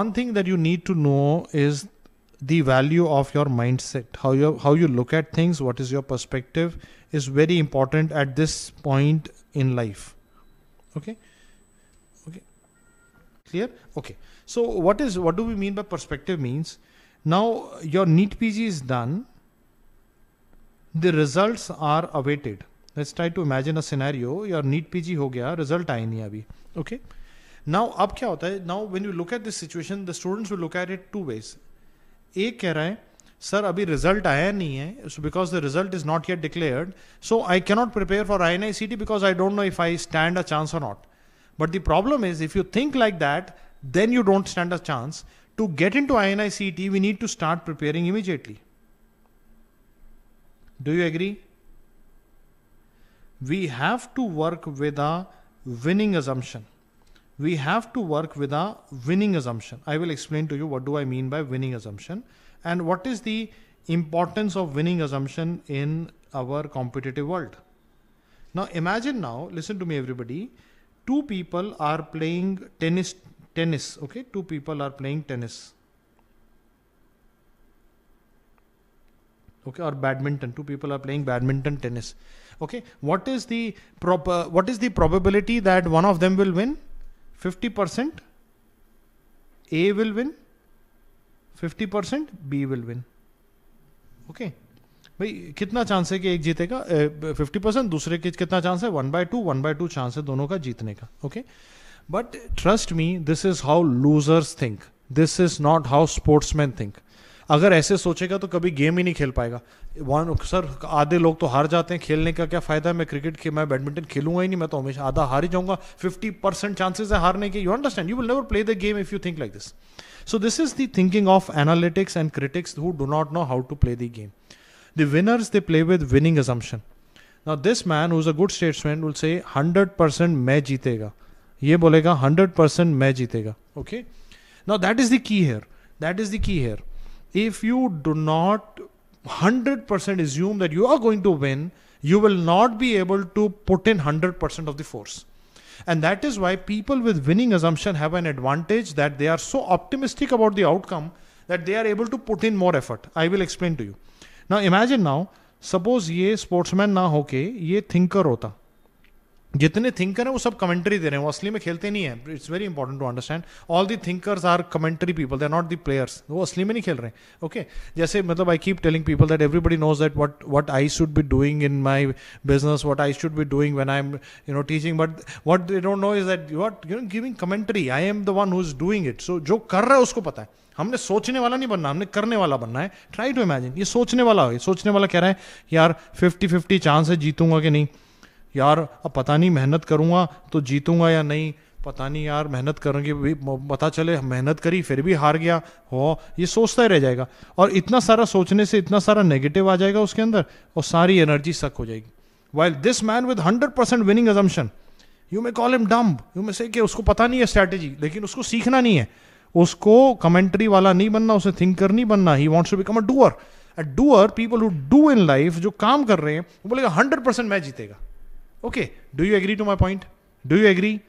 one thing that you need to know is the value of your mindset how you how you look at things what is your perspective is very important at this point in life okay okay clear okay so what is what do we mean by perspective means now your neat pg is done the results are awaited let's try to imagine a scenario your neat pg ho gaya result aaye nahi okay now अब क्या होता है now when you look at this situation the students will look at it two ways एक कह रहा है sir अभी result आया नहीं है because the result is not yet declared so I cannot prepare for I N I C T because I don't know if I stand a chance or not but the problem is if you think like that then you don't stand a chance to get into I N I C T we need to start preparing immediately do you agree we have to work with a winning assumption we have to work with a winning assumption. I will explain to you what do I mean by winning assumption and what is the importance of winning assumption in our competitive world. Now imagine now, listen to me everybody, two people are playing tennis tennis, okay? Two people are playing tennis. Okay, or badminton. Two people are playing badminton tennis. Okay. What is the prop uh, what is the probability that one of them will win? 50% will win fifty 50% B will win okay भाई कितना chance है कि एक जीतेगा fifty percent दूसरे के कितना chance है one by two one by two chance है दोनों का जीतने का okay but trust me this is how losers think this is not how sportsman think अगर ऐसे सोचेगा तो कभी गेम ही नहीं खेल पाएगा वन सर आधे लोग तो हार जाते हैं खेलने का क्या फ़ायदा है मैं क्रिकेट के मैं बैडमिंटन खेलूंगा ही नहीं मैं तो हमेशा आधा हार ही जाऊंगा फिफ्टी परसेंट चांसेज है हारने के you understand you will never play the game if you think like this so this is the thinking of analytics and critics who do not know how to play the game the winners they play with winning assumption this man man a good statesman statesman से hundred percent मैं जीतेगा ये बोलेगा hundred percent मैं जीतेगा okay now that is the key here that is the key here if you do not 100% assume that you are going to win, you will not be able to put in 100% of the force. And that is why people with winning assumption have an advantage that they are so optimistic about the outcome that they are able to put in more effort. I will explain to you. Now imagine now, suppose ye sportsman ना होके ye thinker होता जितने thinker हैं वो सब commentary दे रहे हैं वो असली में खेलते नहीं है it's very important to understand all the thinkers are commentary people they are not the players वो असली में नहीं खेल रहे हैं ओके okay? जैसे मतलब I keep telling people that everybody knows that what what I should be doing in my business what I should be doing when I am you know teaching but what they don't know is that you are you know giving commentary I am the one who is doing it so जो कर रहा है उसको पता है हमने सोचने वाला नहीं बनना हमने करने वाला बनना है ट्राई टू इमेजिन ये सोचने वाला हो सोचने वाला कह रहा है यार फिफ्टी फिफ्टी चांस है जीतूंगा कि नहीं यार अब पता नहीं मेहनत करूँगा तो जीतूँगा या नहीं पता नहीं यार मेहनत करेंगे पता चले मेहनत करी फिर भी हार गया हो ये सोचता ही रह जाएगा और इतना सारा सोचने से इतना सारा नेगेटिव आ जाएगा उसके अंदर और सारी एनर्जी सक हो जाएगी while this man with hundred percent winning assumption you may call him dumb you may say कि उसको पता नहीं है स्ट्रैटेजी लेकिन उसको सीखना नहीं है उसको कमेंट्री वाला नहीं बनना उसे थिंकर नहीं बनना ही wants to become a doer a doer people who do in life जो काम कर रहे हैं वो बोलेगा हंड्रेड परसेंट मैं जीतेगा Okay, do you agree to my point? Do you agree?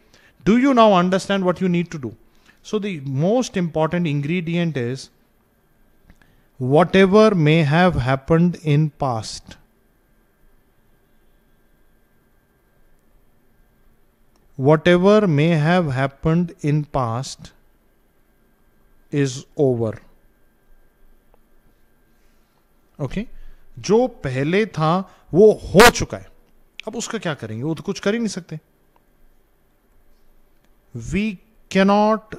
Do you now understand what you need to do? So, the most important ingredient is whatever may have happened in past whatever may have happened in past is over okay okay? जो पहले था वो हो चुका है अब उसका क्या करेंगे वो तो कुछ कर ही नहीं सकते we cannot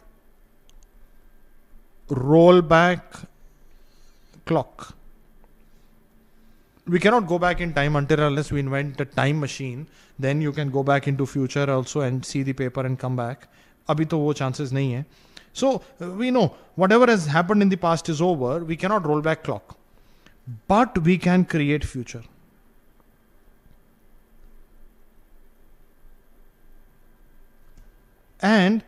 roll back clock we cannot go back in time unless we invent a time machine then you can go back into future also and see deeper and come back अभी तो वो चांसेस नहीं है so we know whatever is happen in the past is over we cannot roll back clock but we can create future And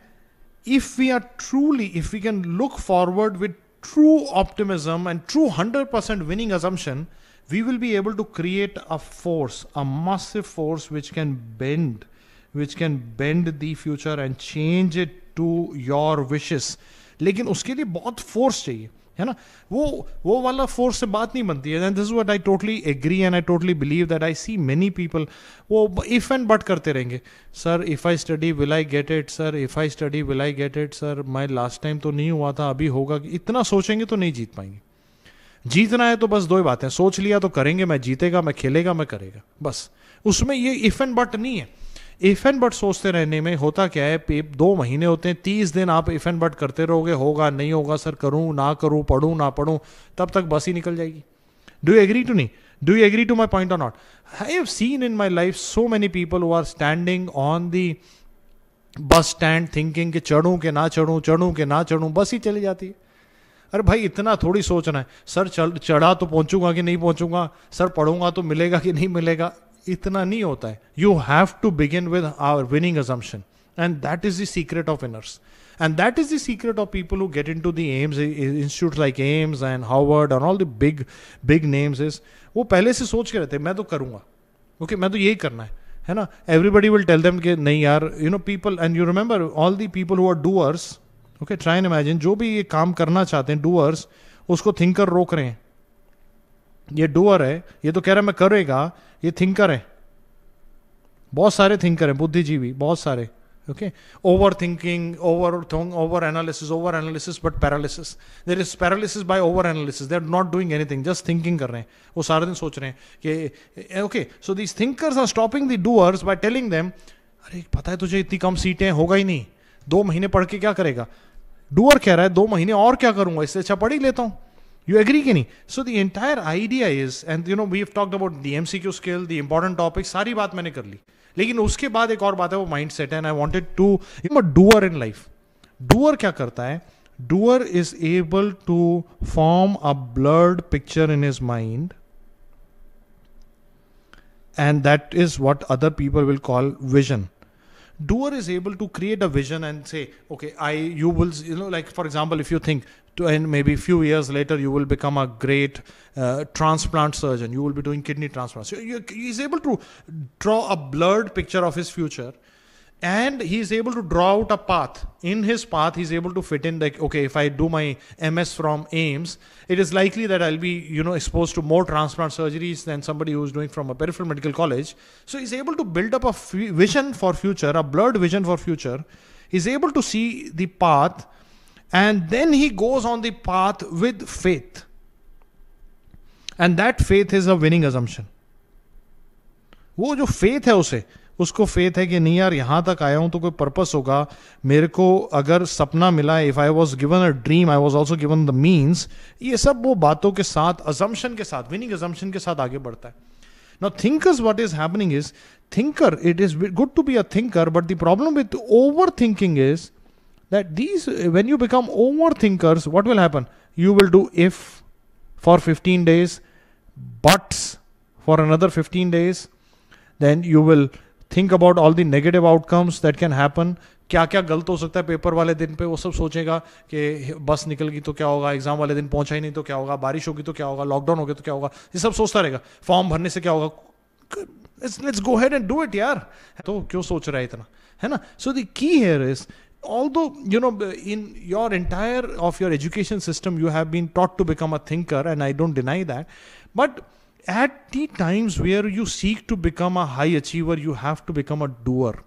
if we are truly, if we can look forward with true optimism and true 100% winning assumption, we will be able to create a force, a massive force which can bend, which can bend the future and change it to your wishes. लेकिन उसके लिए बहुत force चाहिए है ना वो वो वाला फोर्स से बात नहीं बनती है and this what I totally agree and I totally believe that I see many people वो इफ एंड बट करते रहेंगे sir if I study will I get it sir if I study will I get it sir मैं last time तो नहीं हुआ था अभी होगा कि इतना सोचेंगे तो नहीं जीत पाएंगे जीतना है तो बस दो ही बातें सोच लिया तो करेंगे मैं जीतेगा मैं खेलेगा मैं करेगा बस उसमें ये इफ एंड बट नहीं है इफ एंड बट सोचते रहने में होता क्या है दो महीने होते हैं तीस दिन आप इफ एंड बट करते रहोगे होगा नहीं होगा सर करूँ ना करूँ पढ़ूँ ना पढ़ूं तब तक बस ही निकल जाएगी डू यू एग्री टू नहीं do you agree to my point on not I have seen in my life so many people who are standing on the bus stand thinking कि चढ़ूँ कि ना चढ़ूँ चढ़ूँ कि ना चढ़ूँ बस ही चली जाती है अरे भाई इतना थोड़ी सोचना है सर चढ़ा तो पहुंचूंगा कि नहीं पहुंचूंगा सर पढ़ूंगा तो मिलेगा कि नहीं मिलेगा इतना नहीं होता है you have to begin with our winning assumption and that is the secret of winners And that is the of people who get into the AIIMS institute like AIIMS and Howard and all the big big names is वो पहले से सोच के रहते मैं तो करूंगा okay मैं तो यही करना है है ना एवरीबडी विल टेल दम कि नहीं यार you know people and you remember all the people who are doers okay try and imagine जो भी ये काम करना चाहते हैं डूअर्स उसको थिंकर रोक रहे हैं ये डूअर है ये तो कह रहा है मैं करेगा ये थिंकर है बहुत सारे थिंकर है बुद्धिजीवी बहुत सारे ओके ओवर थिंकिंग ओवर थोंग over analysis over analysis but paralysis there is paralysis by over analysis they are not doing anything just thinking कर रहे हैं वो सारे दिन सोच रहे हैं कि okay so these thinkers are stopping the doers by telling them अरे पता है तुझे इतनी कम सीटें होगा ही नहीं दो महीने पढ़ के क्या करेगा डूअर कह रहा है दो महीने और क्या करूंगा इससे अच्छा पढ़ ही लेता हूँ एग्री के Kenny? So the entire idea is, and you know, we have talked about the MCQ skill, the important topics, सारी बात मैंने कर ली लेकिन उसके बाद एक और बात है वो mind set and I wanted to doer in life doer क्या करता है doer is able to form a blurred picture in his mind and that is what other people will call vision doer is able to create a vision and say okay i you will you know like for example if you think to, and maybe a few years later you will become a great uh, transplant surgeon you will be doing kidney transplants so you, he's able to draw a blurred picture of his future and he is able to draw out a path. In his path, he's able to fit in like, okay, if I do my MS from Ames, it is likely that I'll be, you know, exposed to more transplant surgeries than somebody who's doing from a peripheral medical college. So he's able to build up a f- vision for future, a blurred vision for future. He's able to see the path, and then he goes on the path with faith. And that faith is a winning assumption. वो जो faith है उसे उसको faith है कि नहीं यार यहाँ तक आया हूँ तो कोई पर्पस होगा मेरे को अगर सपना मिला if I was given a dream I was also given the means ये सब वो बातों के साथ अजम्पन के साथ विनिंग अजम्पन के साथ आगे बढ़ता है now thinkers what is happening is thinker it is good to be a thinker but the problem with over thinking is that these when you become over thinker what will happen you will do if for fifteen days buts for another fifteen days then you will think about all the negative outcomes that can happen क्या क्या गलत हो सकता है paper वाले दिन पे वो सब सोचेगा कि बस निकल गई तो क्या होगा एग्जाम वाले दिन पहुंचा ही नहीं तो क्या होगा बारिश होगी तो क्या होगा लॉकडाउन हो गया तो क्या होगा ये सब सोचता रहेगा फॉर्म भरने से क्या होगा let's go head and do it यार तो क्यों सोच रहा है इतना है ना so the key here is all though you know in your entire of your education system you have been taught to become a thinker and I don't deny that but at the times where you seek to become a high achiever, you have to become a doer.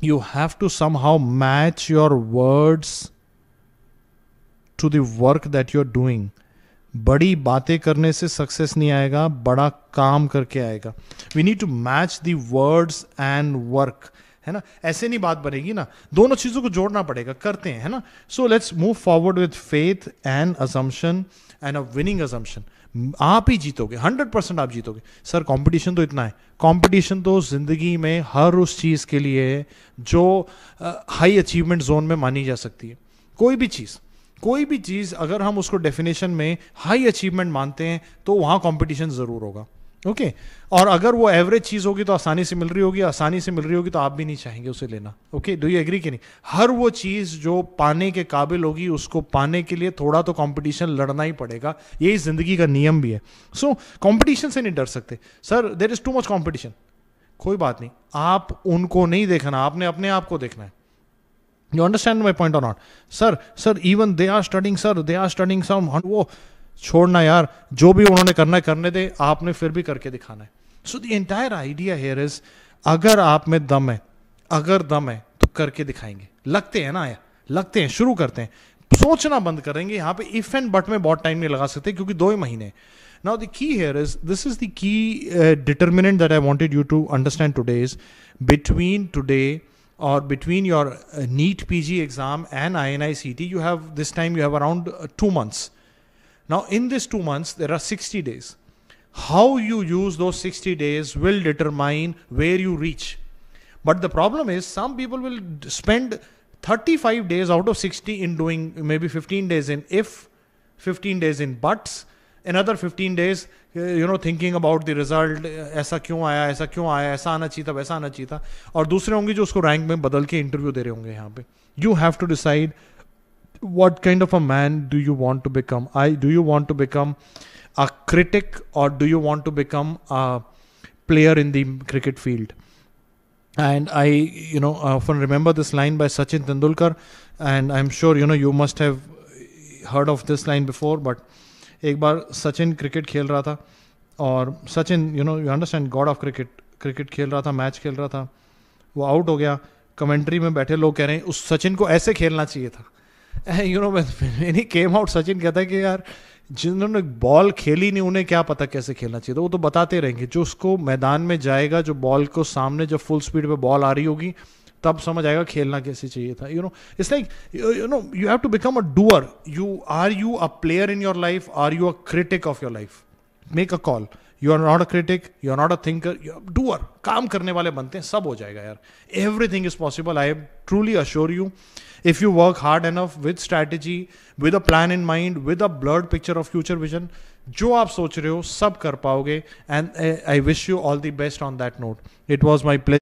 You have to somehow match your words to the work that you're doing. बड़ी बातें करने से success नहीं आएगा बड़ा काम करके आएगा we need to match the words and work है ना ऐसे नहीं बात बनेगी ना दोनों चीज़ों को जोड़ना पड़ेगा करते हैं है ना so let's move forward with faith and assumption and a winning assumption आप ही जीतोगे हंड्रेड परसेंट आप जीतोगे सर कंपटीशन तो इतना है कंपटीशन तो ज़िंदगी में हर उस चीज़ के लिए है जो हाई अचीवमेंट जोन में मानी जा सकती है कोई भी चीज़ कोई भी चीज़ अगर हम उसको डेफिनेशन में हाई अचीवमेंट मानते हैं तो वहाँ कंपटीशन ज़रूर होगा ओके okay. और अगर वो एवरेज चीज़ होगी तो आसानी से मिल रही होगी आसानी से मिल रही होगी तो आप भी नहीं चाहेंगे उसे लेना ओके डू यू एग्री कि नहीं हर वो चीज़ जो पाने के काबिल होगी उसको पाने के लिए थोड़ा तो कंपटीशन लड़ना ही पड़ेगा यही ज़िंदगी का नियम भी है सो so, कंपटीशन से नहीं डर सकते sir there is too much competition कोई बात नहीं आप उनको नहीं देखना आपने अपने आप को देखना है you understand my point on not sir sir even they are studying sir they are studying some वो छोड़ना यार जो भी उन्होंने करना है करने दें आपने फिर भी करके दिखाना है so the entire idea here is अगर आप में दम है अगर दम है तो करके दिखाएंगे लगते हैं ना यार लगते हैं शुरू करते हैं सोचना बंद करेंगे यहां पे इफ एंड बट में बहुत टाइम नहीं लगा सकते क्योंकि दो ही महीने now the key here is this is the key determinant that I wanted you to understand today is between today और between your NEET P G exam and I N I C T you have this time you have around two months Now, in these two months, there are 60 days. How you use those 60 days will determine where you reach. But the problem is, some people will spend 35 days out of 60 in doing maybe 15 days in if, 15 days in buts, another 15 days uh, you know, thinking about the result, aisa kyun aaya, aisa kyun aaya, aisa aana chahiye tha, waisa aana chahiye tha. Aur dusre honge jo usko rank mein badal ke interview de rahe honge yahan pe. You have to decide what kind of a man do you want to become? I do you want to become a critic or do you want to become a player in the cricket field? And I, you know, often remember this line by Sachin Tendulkar, and I'm sure you know you must have heard of this line before, but एक बार Sachin cricket खेल रहा था और Sachin, you know, you understand God of cricket, cricket खेल रहा था match खेल रहा था वो आउट हो गया कमेंट्री में बैठे लोग कह रहे हैं उस सचिन को ऐसे खेलना चाहिए था यू नो मैं केम आउट सचिन कहता है कि यार जिन्होंने बॉल खेली नहीं उन्हें क्या पता कैसे खेलना चाहिए तो वो तो बताते रहेंगे जो उसको मैदान में जाएगा जो बॉल को सामने जब फुल स्पीड पे बॉल आ रही होगी तब समझ आएगा खेलना कैसे चाहिए था you know it's like you know you have to become a doer you are you a player in your life are you a critic of your life make a call you are not a critic you are not a thinker you are doer काम करने वाले बनते हैं सब हो जाएगा यार every everything is possible I truly assure you if you work hard enough with strategy with a plan in mind with a blurred picture of future vision जो आप सोच रहे हो सब कर पाओगे and I wish you all the best on that note it was my place